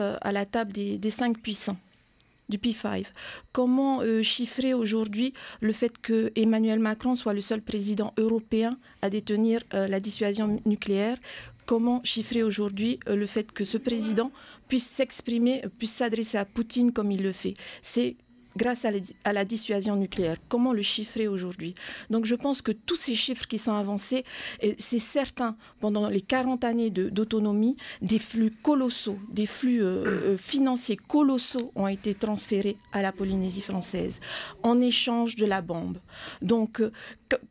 Euh, à la table des, cinq puissants du P5. Comment euh, chiffrer aujourd'hui le fait que Emmanuel Macron soit le seul président européen à détenir euh, la dissuasion nucléaire Comment chiffrer aujourd'hui le fait que ce président puisse s'exprimer, puisse s'adresser à Poutine comme il le fait C'est grâce à la, dissuasion nucléaire. Comment le chiffrer aujourd'hui Donc je pense que tous ces chiffres qui sont avancés, c'est certain, pendant les 40 années d'autonomie, des flux colossaux, des flux euh, euh, financiers colossaux ont été transférés à la Polynésie française en échange de la bombe. Donc euh,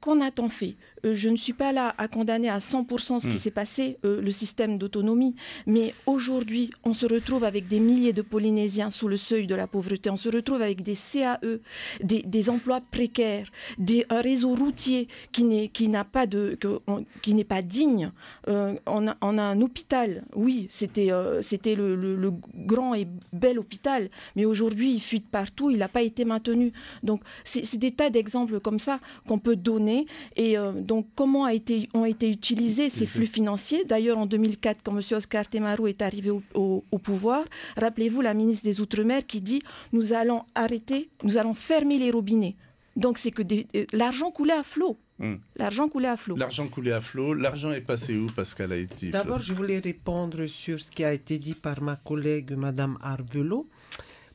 Qu'en a-t-on fait euh, Je ne suis pas là à condamner à 100% ce qui hmm. s'est passé, euh, le système d'autonomie, mais aujourd'hui, on se retrouve avec des milliers de Polynésiens sous le seuil de la pauvreté, on se retrouve avec des CAE, des, emplois précaires, des, un réseau routier qui n'est qui n'a pas de qui n'est pas digne. Euh, on, a, un hôpital, oui, c'était c'était le, grand et bel hôpital, mais aujourd'hui, il fuit de partout, il n'a pas été maintenu. Donc, c'est des tas d'exemples comme ça qu'on peut donner et euh, donc comment a été, ont été utilisés ces mhm. flux financiers. D'ailleurs, en 2004, quand M. Oscar Temaru est arrivé au, pouvoir, rappelez-vous la ministre des Outre-mer qui dit nous allons arrêter, nous allons fermer les robinets. Donc c'est que euh, l'argent coulait à flot. Hmm. L'argent coulait à flot. L'argent coulait à flot. L'argent est passé où, Pascal Haïti D'abord, je voulais répondre sur ce qui a été dit par ma collègue, Madame Arbelot.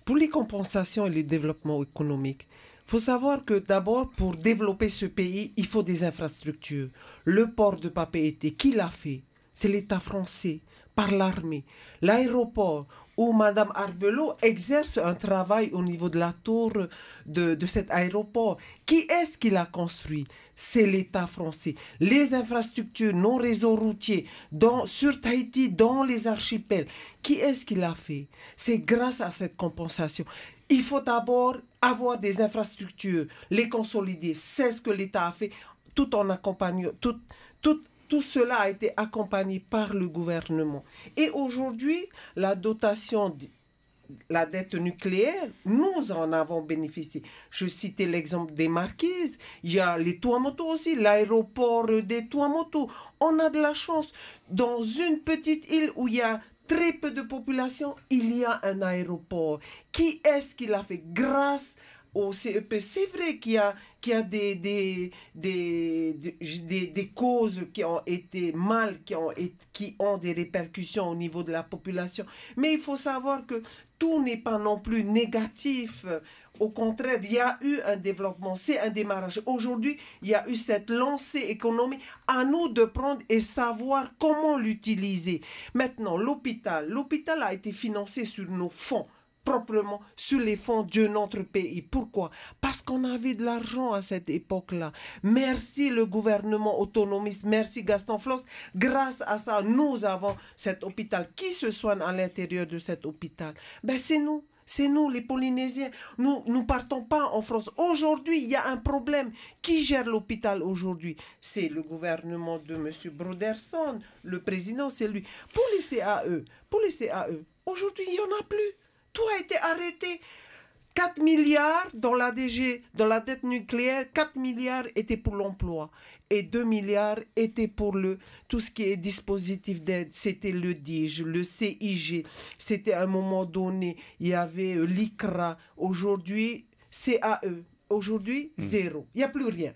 Pour les compensations et le développement économique, faut savoir que d'abord, pour développer ce pays, il faut des infrastructures. Le port de Papeete, qui l'a fait C'est l'État français, par l'armée. L'aéroport, où Madame Arbelot exerce un travail au niveau de la tour de, cet aéroport. Qui est-ce qui l'a construit C'est l'État français. Les infrastructures, non réseaux routiers, dans, sur Tahiti, dans les archipels. Qui est-ce qui l'a fait C'est grâce à cette compensation. Il faut d'abord avoir des infrastructures, les consolider. C'est ce que l'État a fait, tout en accompagnant, tout, tout, tout cela a été accompagné par le gouvernement. Et aujourd'hui, la dotation, la dette nucléaire, nous en avons bénéficié. Je citais l'exemple des marquises, il y a les Tuamoto aussi, l'aéroport des Tuamoto. On a de la chance. Dans une petite île où il y a très peu de population, il y a un aéroport. Qui est-ce qui l'a fait grâce au CEP C'est vrai qu'il y a, des, causes qui ont été mal, qui ont des répercussions au niveau de la population. Mais il faut savoir que tout n'est pas non plus négatif. Au contraire, il y a eu un développement, c'est un démarrage. Aujourd'hui, il y a eu cette lancée économique. À nous de prendre et savoir comment l'utiliser. Maintenant, l'hôpital. L'hôpital a été financé sur nos fonds proprement sur les fonds de notre pays. Pourquoi Parce qu'on avait de l'argent à cette époque-là. Merci le gouvernement autonomiste, merci Gaston Floss. Grâce à ça, nous avons cet hôpital. Qui se soigne à l'intérieur de cet hôpital Ben c'est nous. C'est nous, les Polynésiens. Nous ne partons pas en France. Aujourd'hui, il y a un problème. Qui gère l'hôpital aujourd'hui C'est le gouvernement de M. Broderson. Le président, c'est lui. Pour les CAE, pour les CAE aujourd'hui, il n'y en a plus. Tout a été arrêté. 4 milliards dans la DG, dans la dette nucléaire, 4 milliards étaient pour l'emploi et 2 milliards étaient pour le tout ce qui est dispositif d'aide. C'était le DIG, le CIG. C'était à un moment donné, il y avait euh, l'ICRA. Aujourd'hui, CAE. Aujourd'hui, hmm. zéro. Il n'y a plus rien.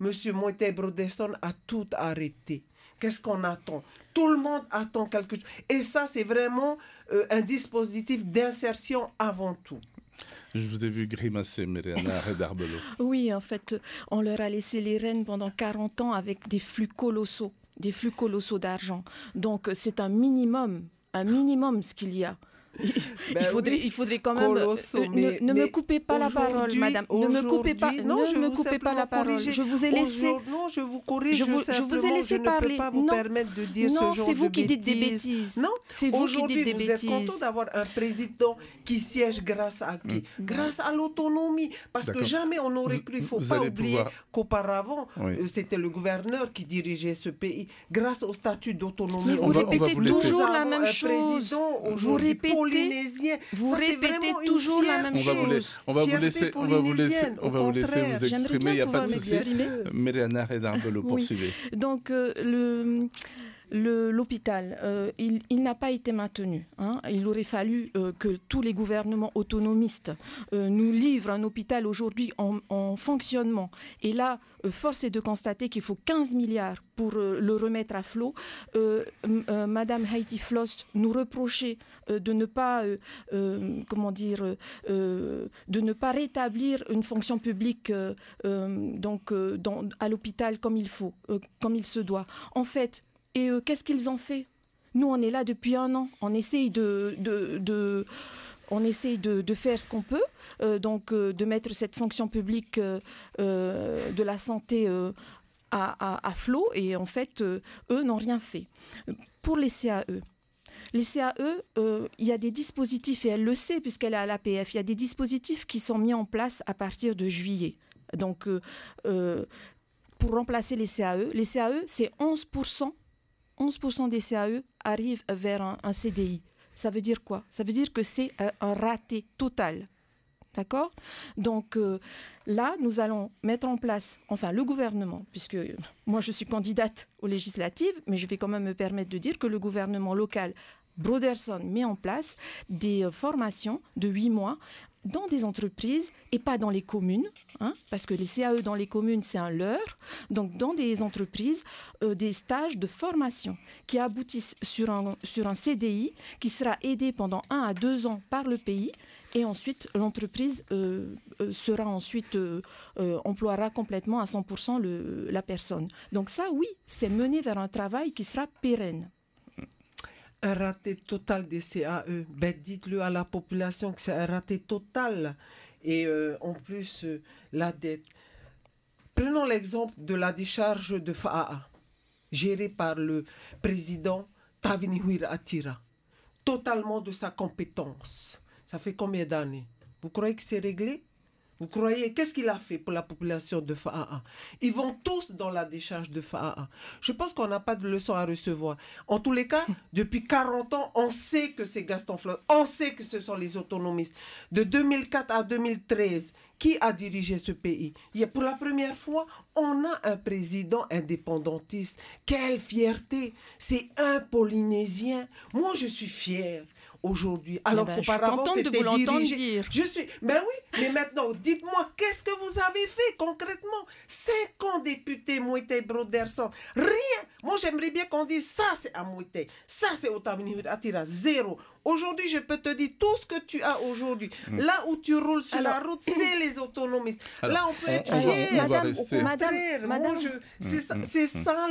Monsieur Moïte Brodesson a tout arrêté. Qu'est-ce qu'on attend Tout le monde attend quelque chose. Et ça, c'est vraiment euh, un dispositif d'insertion avant tout. Je vous ai vu grimacer, Redarbelo. oui, en fait, on leur a laissé les rênes pendant 40 ans avec des flux colossaux, des flux colossaux d'argent. Donc, c'est un minimum, un minimum ce qu'il y a. Bah il, faudrait, il faudrait quand même. Euh, ne, me coupez pas la parole, madame. Ne me coupez pas, non, ne me coupez pas la parole. Je vous ai laissé. Non, je vous corrige. Je vous, je vous ai laissé parler. Ne pas vous permettre de dire ce genre c'est vous qui bêtises. dites des bêtises. Non, c'est vous qui dites des bêtises. Vous êtes content d'avoir un président qui siège grâce à qui mm. Grâce à l'autonomie. Parce que jamais on n'aurait cru. Il ne faut pas oublier qu'auparavant, euh, c'était le gouverneur qui dirigeait ce pays. Grâce au statut d'autonomie. Vous répétez toujours la même chose. Vous répétez vous répétez toujours la même on chose. on va vous laisser, on va vous laisser, on va vous laisser vous exprimer. Il n'y a pas de souci. Mariana Redarbelo, le poursuivez. Donc euh, le l'hôpital, euh, il, n'a pas été maintenu. Hein. Il aurait fallu euh, que tous les gouvernements autonomistes euh, nous livrent un hôpital aujourd'hui en, fonctionnement. Et là, force est de constater qu'il faut 15 milliards pour le remettre à flot. Madame Haiti Floss nous reprochait de ne pas, comment dire, de ne pas rétablir une fonction publique donc à l'hôpital comme il faut, comme il se doit. En fait, et euh, qu'est-ce qu'ils ont fait Nous, on est là depuis un an. On essaye de, de, on essaye de, faire ce qu'on peut, euh, donc euh, de mettre cette fonction publique de la santé à, flot, et en fait, eux n'ont rien fait. Pour les CAE, les CAE, il y a des dispositifs, et elle le sait puisqu'elle est à l'APF, il y a des dispositifs qui sont mis en place à partir de juillet. Donc, pour remplacer les CAE, les CAE, c'est 11% 11% des CAE arrivent vers un, CDI. Ça veut dire quoi Ça veut dire que c'est euh, un, raté total. D'accord Donc euh, là, nous allons mettre en place, enfin le gouvernement, puisque moi je suis candidate aux législatives, mais je vais quand même me permettre de dire que le gouvernement local Broderson met en place des euh, formations de 8 mois dans des entreprises et pas dans les communes, hein, parce que les CAE dans les communes, c'est un leurre, donc dans des entreprises, euh, des stages de formation qui aboutissent sur un, sur un CDI qui sera aidé pendant un à deux ans par le pays et ensuite l'entreprise euh, euh, sera ensuite emploiera complètement à 100% la personne. Donc ça, oui, c'est mené vers un travail qui sera pérenne un raté total des CAE. Ben, dites-le à la population que c'est un raté total. Et euh, en plus, euh, la dette. Prenons l'exemple de la décharge de FAA, gérée par le président Tavinihuir Atira, totalement de sa compétence. Ça fait combien d'années Vous croyez que c'est réglé vous croyez Qu'est-ce qu'il a fait pour la population de Fa'a'a Ils vont tous dans la décharge de Fa'a'a. Je pense qu'on n'a pas de leçon à recevoir. En tous les cas, depuis 40 ans, on sait que c'est Gaston Flotte. On sait que ce sont les autonomistes. De 2004 à 2013, qui a dirigé ce pays Et Pour la première fois, on a un président indépendantiste. Quelle fierté C'est un Polynésien. Moi, je suis fier aujourd'hui. Eh Alors ben, qu'auparavant, c'était de vous Dire. Je suis, ben oui, mais maintenant, dites-moi, qu'est-ce que vous avez fait concrètement Cinq ans député Moïté Broderson, rien moi, j'aimerais bien qu'on dise ça, c'est Amouite. ça, c'est Otamini Atira, zéro. Aujourd'hui, je peux te dire tout ce que tu as aujourd'hui. Mm. Là où tu roules sur la route, c'est les autonomistes. Là, on peut être madame, madame, c'est ça mm,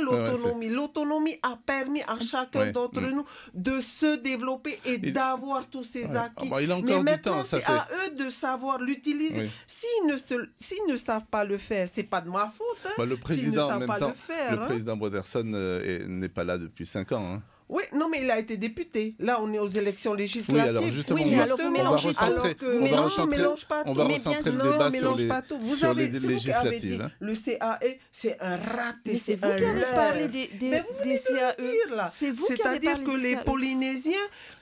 mm. l'autonomie. l'autonomie a permis à chacun d'entre nous de se développer et d'avoir tous ces acquis. Mais maintenant, c'est à eux de savoir l'utiliser. S'ils ne, ne savent pas le faire, c'est pas de ma faute. Hein, bah, le président, ne savent pas le faire. Hein. président euh, n'est pas là depuis 5 ans. Hein. Oui, non, mais il a été député. Là, on est aux élections législatives. Oui, alors justement, mais alors vous mélangez on va tout. mélange pas tout. On va le débat sur les, pas tout. Vous avez, Dit, hein. Le CAE, c'est un raté, e. c'est vous qui avez parlé des, des, CAE. là. C'est vous C'est-à-dire que les e. Polynésiens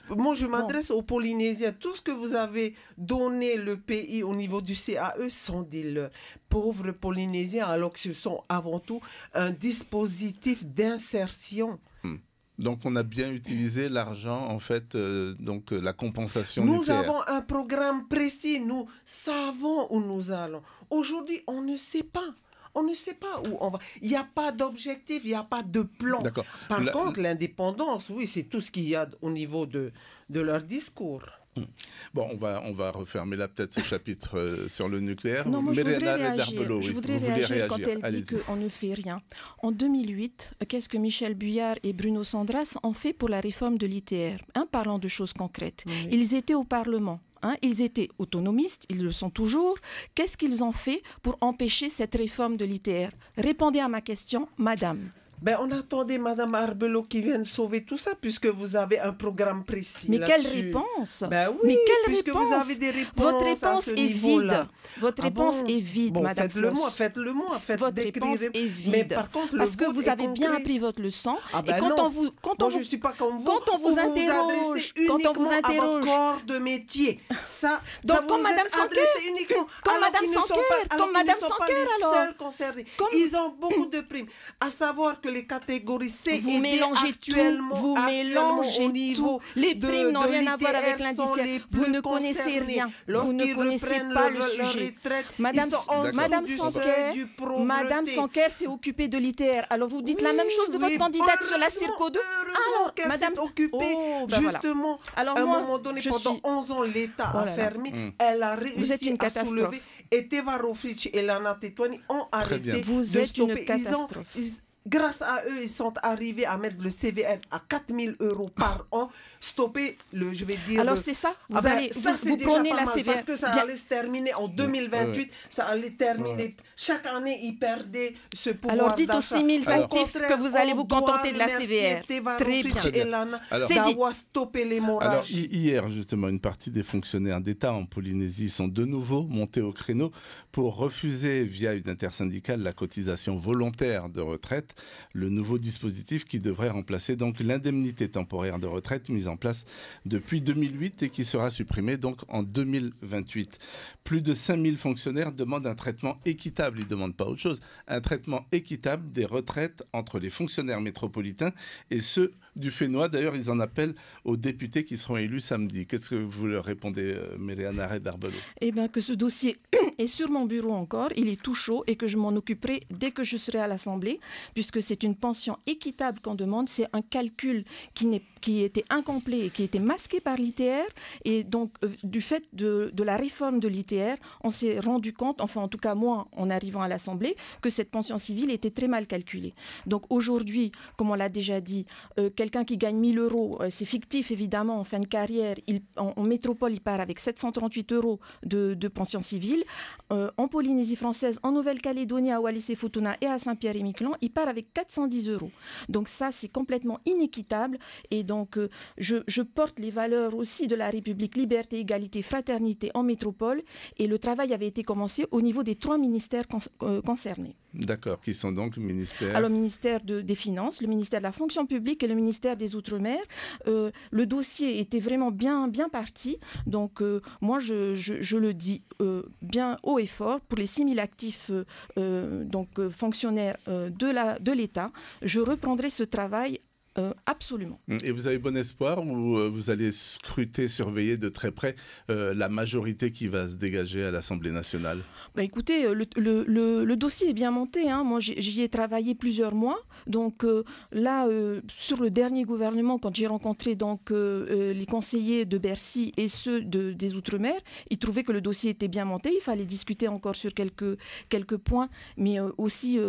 moi, je m'adresse aux Polynésiens. Tout ce que vous avez donné le pays au niveau du CAE sont des leurs. Pauvres Polynésiens, alors que ce sont avant tout un dispositif d'insertion. Donc on a bien utilisé l'argent, en fait, euh, donc euh, la compensation. Nous avons un programme précis, nous savons où nous allons. Aujourd'hui, on ne sait pas. On ne sait pas où on va. Il n'y a pas d'objectif, il n'y a pas de plan. Par contre, l'indépendance, oui, c'est tout ce qu'il y a au niveau de, de leur discours. Hmm. Bon, on va, on va refermer là peut-être ce chapitre euh, sur le nucléaire. Non, moi, je voudrais réagir, quand elle dit qu'on ne fait rien. En 2008, euh, qu'est-ce que Michel Buillard et Bruno Sandras ont fait pour la réforme de l'ITR Parlons hein, Parlant de choses concrètes. Ils étaient au Parlement. Hein. ils étaient autonomistes, ils le sont toujours. Qu'est-ce qu'ils ont fait pour empêcher cette réforme de l'ITR Répondez à ma question, madame ben, on attendait Madame Arbelot qui vienne sauver tout ça, puisque vous avez un programme précis. Mais quelle réponse ben oui, Mais quelle puisque réponse vous avez des réponses Votre réponse à ce est vide. Votre ah réponse bon est vide, bon, Madame faites-le moi, faites-le moi. Faites votre réponse est vide. Mais par contre, le Parce que vous avez concret. bien appris votre leçon. Ah ben et quand non. on vous, quand on moi, vous, je suis pas comme vous. Quand on vous, vous interroge, vous quand on vous interroge, corps de métier. Ça. Donc, quand Madame Sanquer, uniquement. Quand Madame Sanquer, quand Madame Sanquer, alors. Ils ont beaucoup de primes, à savoir que les catégories C vous mélangez actuellement, tout, vous mélangez au niveau tout. Les primes n'ont rien à voir avec l'indiciel. Vous ne connaissez rien. Vous ne connaissez pas le, sujet. Madame, Madame Sanquer, Madame s'est occupée de l'ITR. Alors vous dites la même chose de votre candidate sur la Circo 2 Alors, Madame occupée oh, ben justement Alors, à un moment donné pendant 11 ans l'État a oh fermé. Hmm. Elle a réussi une à soulever. Et Teva et Lana Tetouani ont arrêté. Vous êtes une catastrophe. Grâce à eux, ils sont arrivés à mettre le CVM à 4000 euros par an. Stopper le, je vais dire. Alors c'est ça. Vous, ah ben, allez, vous, prenez la CVR Parce que ça allait se terminer en 2028. Ça allait terminer. Chaque année, ils perdaient ce pouvoir. Alors dites aux 6000 actifs que vous allez vous contenter de la CVR. Très bien. C'est dit. Alors hier, justement, une partie des fonctionnaires d'État en Polynésie sont de nouveau montés au créneau pour refuser via une intersyndicale la cotisation volontaire de retraite le nouveau dispositif qui devrait remplacer donc l'indemnité temporaire de retraite mise en place depuis 2008 et qui sera supprimée donc en 2028. Plus de 5000 fonctionnaires demandent un traitement équitable, ils ne demandent pas autre chose, un traitement équitable des retraites entre les fonctionnaires métropolitains et ceux du Fénois. D'ailleurs, ils en appellent aux députés qui seront élus samedi. Qu'est-ce que vous leur répondez, euh, Méléana Arrêt d'Arbelot Eh bien, que ce dossier est sur mon bureau encore, il est tout chaud et que je m'en occuperai dès que je serai à l'Assemblée, puisque c'est une pension équitable qu'on demande. C'est un calcul qui, qui était incomplet et qui était masqué par l'ITR. Et donc, euh, du fait de, de la réforme de l'ITR, on s'est rendu compte, enfin, en tout cas, moi, en arrivant à l'Assemblée, que cette pension civile était très mal calculée. Donc, aujourd'hui, comme on l'a déjà dit, euh, quelqu'un qui gagne 1000 euros, euh, c'est fictif évidemment, en fin de carrière, il, en, métropole, il part avec 738 euros de, pension civile. Euh, en Polynésie française, en Nouvelle-Calédonie, à Wallis et Futuna et à Saint-Pierre-et-Miquelon, il part avec 410 euros. Donc ça, c'est complètement inéquitable. Et donc, euh, je, porte les valeurs aussi de la République, liberté, égalité, fraternité en métropole. Et le travail avait été commencé au niveau des trois ministères concernés. D'accord, qui sont donc le ministère Alors, le ministère des Finances, le ministère de la Fonction publique et le ministère des Outre-mer. Euh, le dossier était vraiment bien, bien parti. Donc, euh, moi, je, je, le dis euh, bien haut et fort pour les 6000 actifs donc, fonctionnaires de l'État. De je reprendrai ce travail euh, absolument. Mm. Et vous avez bon espoir ou euh, vous allez scruter, surveiller de très près euh, la majorité qui va se dégager à l'Assemblée nationale bah Écoutez, le, dossier est bien monté. Hein. Moi, j'y ai travaillé plusieurs mois. Donc là, sur le dernier gouvernement, quand j'ai rencontré donc, les conseillers de Bercy et ceux de, des Outre-mer, ils trouvaient que le dossier était bien monté. Il fallait discuter encore sur quelques, quelques points. Mais aussi,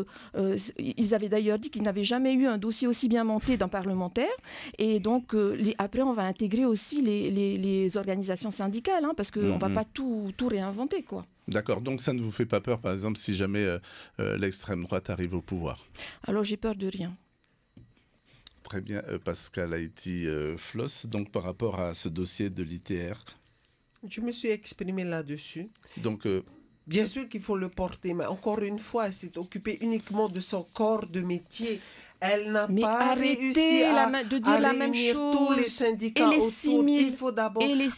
ils avaient d'ailleurs dit qu'ils n'avaient jamais eu un dossier aussi bien monté d'un Parlementaire Et donc, euh, après, on va intégrer aussi les, organisations syndicales, hein, parce qu'on ne va mhm. pas tout, réinventer, quoi. D'accord, donc ça ne vous fait pas peur, par exemple, si jamais euh, euh, l'extrême droite arrive au pouvoir Alors, j'ai peur de rien. Très bien, Pascal Haïti Flos, Floss. Donc, par rapport à ce dossier de l'ITR Je me suis exprimé là-dessus. Donc. Bien sûr qu'il faut le porter, mais encore une fois, c'est occupé uniquement de son corps de métier. Elle n'a pas réussi la à, de dire la même chose. Tous les syndicats les autour. Il faut d'abord et les 6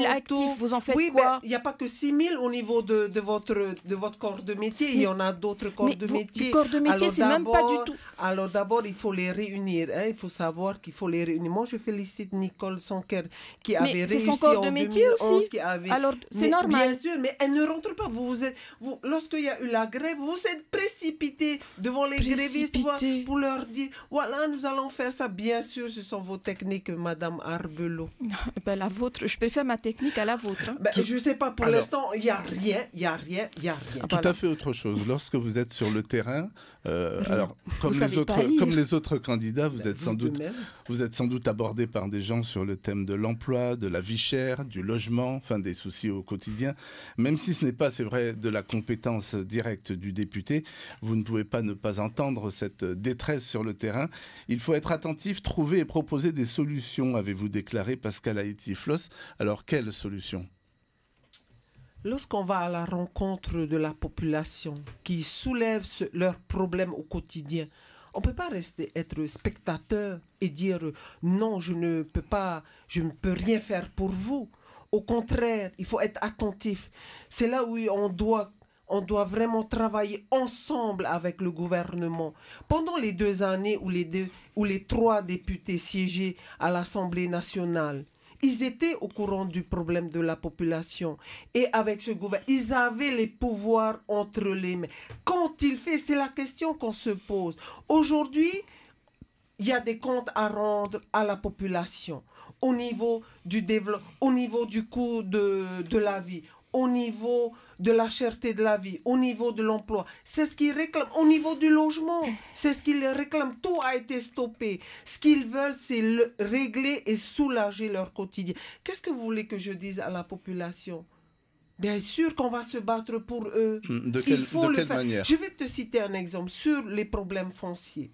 000 actifs. Vous en faites oui, quoi ben, Il n'y a pas que 6 000 au niveau de, votre de votre corps de métier. il y en a d'autres corps, de métier. Corps de métier, c'est même pas du tout. Alors d'abord, il faut les réunir. Hein. il faut savoir qu'il faut les réunir. Moi, je félicite Nicole Sanker qui avait réussi son corps en de métier 2011, Alors c'est normal. Bien sûr, mais elle ne rentre pas. Vous, vous lorsqu'il y a eu la grève, vous êtes précipité devant les grévistes pour leur dit voilà, nous allons faire ça. Bien sûr, ce sont vos techniques, Madame Arbelot. Ben, la vôtre, je préfère ma technique à la vôtre. Hein. Ben, Je ne sais pas, pour l'instant, il n'y a rien, il n'y a rien, il n'y a rien. Tout à fait autre chose. Lorsque vous êtes sur le terrain, euh, alors, comme les, autres, comme les autres candidats, vous, ben, êtes sans doute, vous êtes sans doute abordé par des gens sur le thème de l'emploi, de la vie chère, du logement, enfin des soucis au quotidien. Même si ce n'est pas, c'est vrai, de la compétence directe du député, vous ne pouvez pas ne pas entendre cette détresse le terrain. Il faut être attentif, trouver et proposer des solutions, avez-vous déclaré Pascal Haïti-Floss. Alors, quelles solutions Lorsqu'on va à la rencontre de la population qui soulève leurs problèmes au quotidien, on ne peut pas rester être spectateur et dire non, je ne peux pas, je ne peux rien faire pour vous. Au contraire, il faut être attentif. C'est là où on doit on doit vraiment travailler ensemble avec le gouvernement. Pendant les deux années où les, deux, les trois députés siégeaient à l'Assemblée nationale, ils étaient au courant du problème de la population. Et avec ce gouvernement, ils avaient les pouvoirs entre les mains. Qu'ont-ils fait C'est la question qu'on se pose. Aujourd'hui, il y a des comptes à rendre à la population au niveau du développement, au niveau du coût de, de la vie, au niveau de la cherté de la vie, au niveau de l'emploi. C'est ce qu'ils réclament au niveau du logement. C'est ce qu'ils réclament. Tout a été stoppé. Ce qu'ils veulent, c'est régler et soulager leur quotidien. Qu'est-ce que vous voulez que je dise à la population Bien sûr qu'on va se battre pour eux. Mm, de quelle, manière Je vais te citer un exemple sur les problèmes fonciers.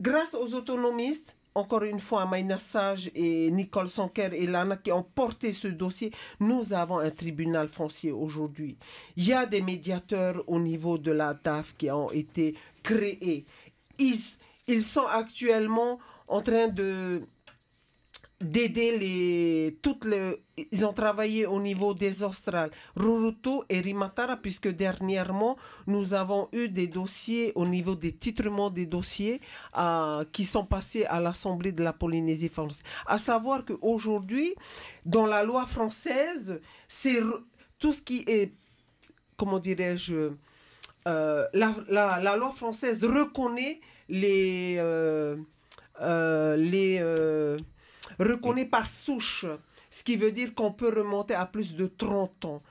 Grâce aux autonomistes, encore une fois Maïna Sage et Nicole Sanker et Lana qui ont porté ce dossier, nous avons un tribunal foncier aujourd'hui. Il y a des médiateurs au niveau de la DAF qui ont été créés. ils sont actuellement en train de d'aider les toutes les ils ont travaillé au niveau des australes Rurutu et Rimatara puisque dernièrement nous avons eu des dossiers au niveau des titrements des dossiers euh, qui sont passés à l'Assemblée de la Polynésie française à savoir aujourd'hui dans la loi française c'est tout ce qui est comment dirais-je euh, la, loi française reconnaît les euh, les reconnaît par souche, ce qui veut dire qu'on peut remonter à plus de 30 ans.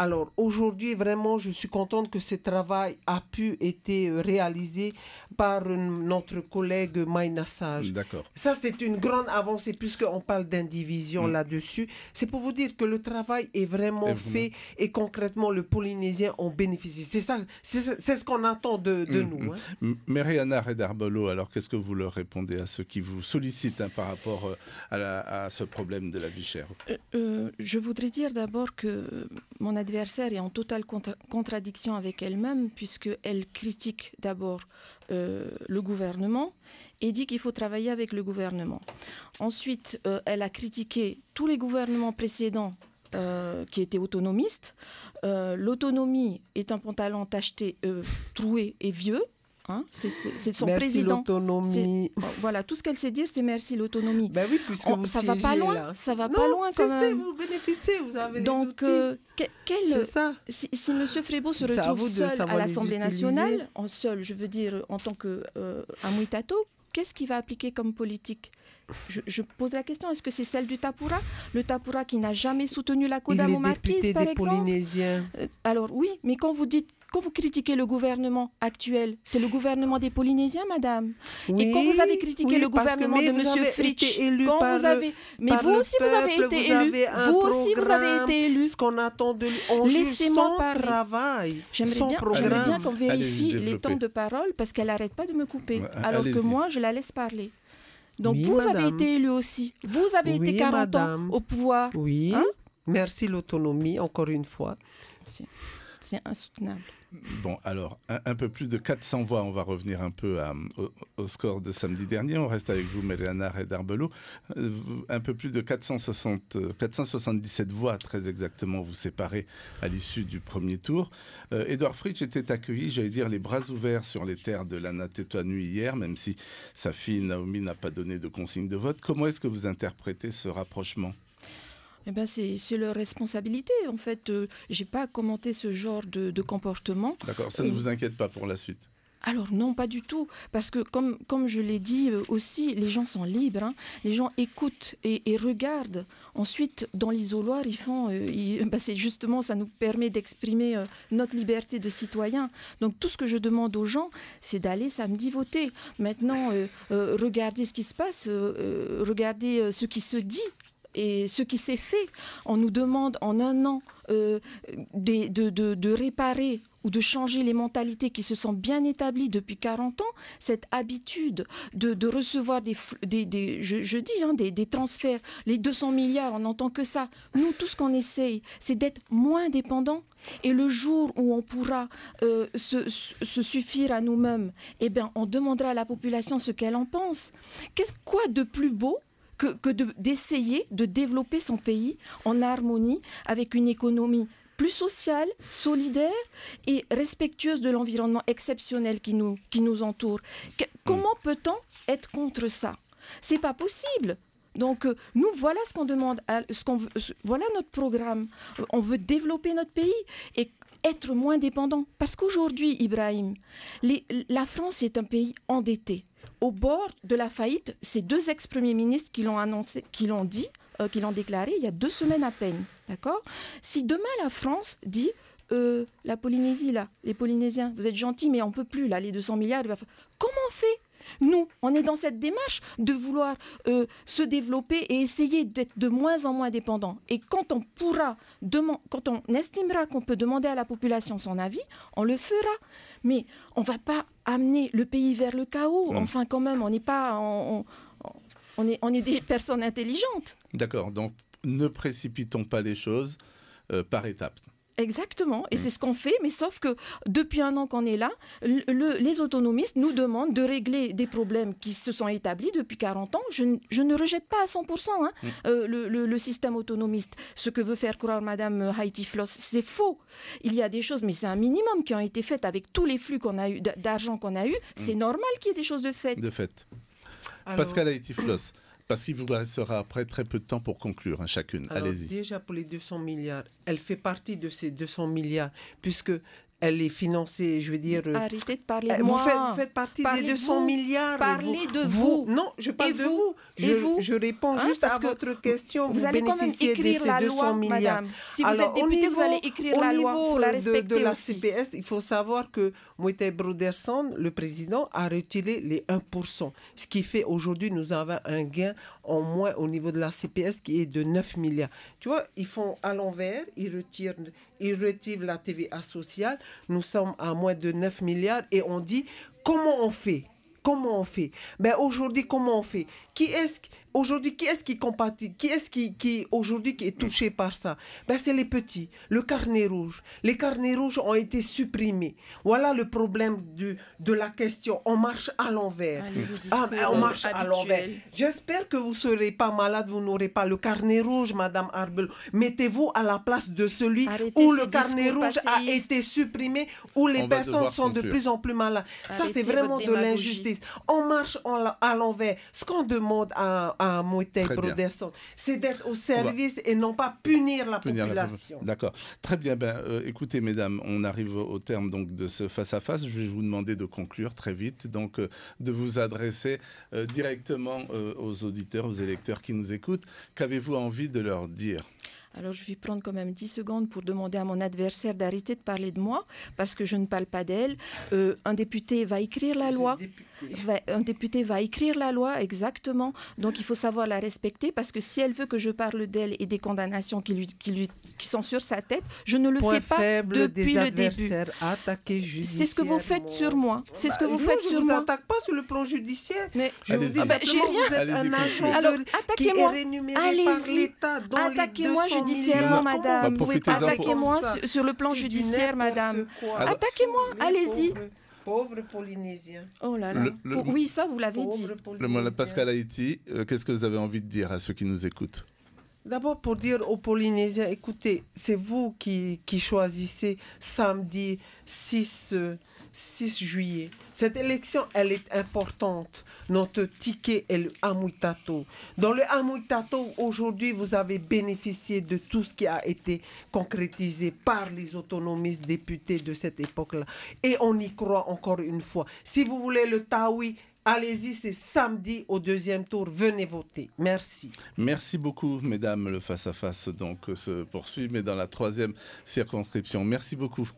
Alors aujourd'hui, vraiment, je suis contente que ce travail a pu être réalisé par notre collègue Maïna Sage. D'accord. Ça, c'est une grande avancée puisqu'on parle d'indivision mm. là-dessus. C'est pour vous dire que le travail est vraiment fait et concrètement, le Polynésien en bénéficie. C'est ça, c'est ce qu'on attend de, mm, nous. Mm. Hein. Mariana Redarbolo, alors qu'est-ce que vous leur répondez à ceux qui vous sollicitent hein, par rapport euh, à, ce problème de la vie chère euh, euh, Je voudrais dire d'abord que mon adversaire est en totale contradiction avec elle-même, puisqu'elle critique d'abord euh, le gouvernement et dit qu'il faut travailler avec le gouvernement. Ensuite, euh, elle a critiqué tous les gouvernements précédents euh, qui étaient autonomistes. L'autonomie est un pantalon tacheté, troué et vieux. Hein. c'est son merci président. l'autonomie. Oh, voilà, tout ce qu'elle sait dire, c'est merci l'autonomie. Ben oui, puisque oh, vous ça va pas loin, ça va pas loin quand même. Vous bénéficiez, vous avez Donc, les outils. Euh, ça. Si, Monsieur frébo se retrouve seul à l'Assemblée nationale, en seul, je veux dire, en tant que euh, qu'est-ce qu'il va appliquer comme politique je, pose la question, est-ce que c'est celle du Tapura Le Tapura qui n'a jamais soutenu la Kodamo Marquise, par exemple Polynésiens. Euh, alors oui, mais quand vous dites quand vous critiquez le gouvernement actuel, c'est le gouvernement des Polynésiens, madame. Oui, et quand vous avez critiqué le gouvernement de Monsieur Fritsch, quand vous avez, mais vous aussi vous avez été élu, vous, aussi vous avez été élu. Ce qu'on attend de lui, laissez-moi parler. Travail, j'aimerais bien, j'aimerais bien qu'on vérifie les temps de parole parce qu'elle n'arrête pas de me couper, alors que moi je la laisse parler. Donc vous avez été élu aussi. Vous avez été 40 ans au pouvoir. Oui. Hein Merci l'autonomie, encore une fois. C'est insoutenable. Bon, alors, un, peu plus de 400 voix. On va revenir un peu euh, au, score de samedi dernier. On reste avec vous, Méléana et euh, Un peu plus de 460, 477 euh, voix, très exactement, vous séparez à l'issue du premier tour. Édouard Edouard Fritsch était accueilli, j'allais dire, les bras ouverts sur les terres de la nuit hier, même si sa fille Naomi n'a pas donné de consigne de vote. Comment est-ce que vous interprétez ce rapprochement eh ben, c'est leur responsabilité. En fait, euh, j'ai pas commenté ce genre de, comportement. D'accord, ça ne vous inquiète pas pour la suite alors non, pas du tout, parce que comme, comme je l'ai dit euh, aussi, les gens sont libres, hein. les gens écoutent et, regardent. Ensuite, dans l'isoloir, ils font, euh, ben, c'est justement, ça nous permet d'exprimer notre liberté de citoyen. Donc tout ce que je demande aux gens, c'est d'aller samedi voter. Maintenant, regardez ce qui se passe, regardez ce qui se dit et ce qui s'est fait. On nous demande en un an euh, de, réparer ou de changer les mentalités qui se sont bien établies depuis 40 ans, cette habitude de, recevoir hein, des, des, transferts, les 200 milliards, on n'entend que ça. Nous, tout ce qu'on essaye, c'est d'être moins dépendants. Et le jour où on pourra euh, se, suffire à nous-mêmes, eh bien, on demandera à la population ce qu'elle en pense. Qu'est-ce quoi de plus beau que, d'essayer de, développer son pays en harmonie avec une économie plus sociale, solidaire et respectueuse de l'environnement exceptionnel qui nous, qui nous entoure. Mm. comment peut-on être contre ça C'est pas possible. Donc euh, nous voilà ce qu'on demande, ce qu'on voilà notre programme. Euh, on veut développer notre pays et être moins dépendant. Parce qu'aujourd'hui, Ibrahim, la France est un pays endetté au bord de la faillite, ces deux ex-premiers ministres qui l'ont annoncé, qui l'ont dit, euh, qui l'ont déclaré il y a deux semaines à peine. D'accord Si demain la France dit euh, la Polynésie, là, les Polynésiens, vous êtes gentils, mais on peut plus, là, les 200 milliards, comment on fait nous, on est dans cette démarche de vouloir euh, se développer et essayer d'être de moins en moins dépendants. Et quand on pourra, quand on estimera qu'on peut demander à la population son avis, on le fera. Mais on va pas amener le pays vers le chaos. Enfin, quand même, on n'est pas. On, est, on est des personnes intelligentes. D'accord. Donc, ne précipitons pas les choses euh, par étapes. Exactement, et mm. c'est ce qu'on fait, mais sauf que depuis un an qu'on est là, les autonomistes nous demandent de régler des problèmes qui se sont établis depuis 40 ans. Je, ne rejette pas à 100% hein. mm. euh, le, système autonomiste. Ce que veut faire croire Madame Haïti Floss, c'est faux. Il y a des choses, mais c'est un minimum qui ont été faites avec tous les flux qu'on a eu d'argent qu'on a eu. Mm. C'est normal qu'il y ait des choses de faites. De fait. Pascal Haïti Floss. Parce qu'il vous restera après très peu de temps pour conclure, hein, chacune. Allez-y. Déjà pour les 200 milliards, elle fait partie de ces 200 milliards, puisque elle est financée, je veux dire. Arrêtez de parler euh, de moi. vous faites partie des 200 milliards. Parlez de vous. Non, je parle de vous. Je, Et vous je réponds hein, juste à votre question. Vous, allez bénéficiez quand même écrire ces 200 loi, milliards. Si vous êtes député, vous allez écrire la loi. Au niveau de, la CPS, il faut savoir que Moïse Broderson, le président, a retiré les 1%. Ce qui fait aujourd'hui, nous avons un gain en moins au niveau de la CPS qui est de 9 milliards. Tu vois, ils font à l'envers, ils retirent ils retirent la TVA sociale. Nous sommes à moins de 9 milliards et on dit comment on fait Comment on fait ben Aujourd'hui, comment on fait Qui est-ce Aujourd'hui, qui est-ce qui est qui, qui aujourd'hui qui est touché par ça ben, C'est les petits, le carnet rouge. Les carnets rouges ont été supprimés. Voilà le problème du, de la question. On marche à l'envers. Ah, ben, on marche à l'envers. J'espère que vous ne serez pas malade, vous n'aurez pas le carnet rouge, Madame Arbel. Mettez-vous à la place de celui où le carnet rouge a été supprimé, où les personnes sont de plus en plus malades. ça, c'est vraiment de l'injustice. On marche à l'envers. Ce qu'on demande à c'est d'être au service et non pas punir la population. D'accord. Très bien. Ben, euh, écoutez, mesdames, on arrive au terme donc de ce face à face. Je vais vous demander de conclure très vite, donc euh, de vous adresser euh, directement aux auditeurs, aux électeurs qui nous écoutent. Qu'avez-vous envie de leur dire alors je vais prendre quand même 10 secondes pour demander à mon adversaire d'arrêter de parler de moi parce que je ne parle pas d'elle. Euh, un député va écrire la loi. un député va écrire la loi, exactement. Donc il faut savoir la respecter parce que si elle veut que je parle d'elle et des condamnations qui, lui, qui, lui, qui sont sur sa tête, je ne le fais pas depuis le début. C'est ce que vous faites sur moi. C'est ce que bah, vous faites sur moi. Je ne vous attaque pas sur le plan judiciaire. Mais je vous dis bah, vous êtes un agent qui est moi, madame. Vous moi sur le plan judiciaire, madame. Attaquez-moi, allez-y. Pauvre Polynésien. Oh oui, ça, vous l'avez dit. Le Pascal Haïti, euh, qu'est-ce que vous avez envie de dire à ceux qui nous écoutent D'abord, pour dire aux Polynésiens, écoutez, c'est vous qui, choisissez samedi 6, 6 euh, juillet. Cette élection, elle est importante. Notre ticket est le Amuitato. Dans le Amuitato, aujourd'hui, vous avez bénéficié de tout ce qui a été concrétisé par les autonomistes députés de cette époque-là. Et on y croit encore une fois. Si vous voulez le Taoui, Allez-y, c'est samedi au deuxième tour. Venez voter. Merci. Merci beaucoup, mesdames. Le face-à-face donc euh, se poursuit, mais dans la troisième circonscription. Merci beaucoup.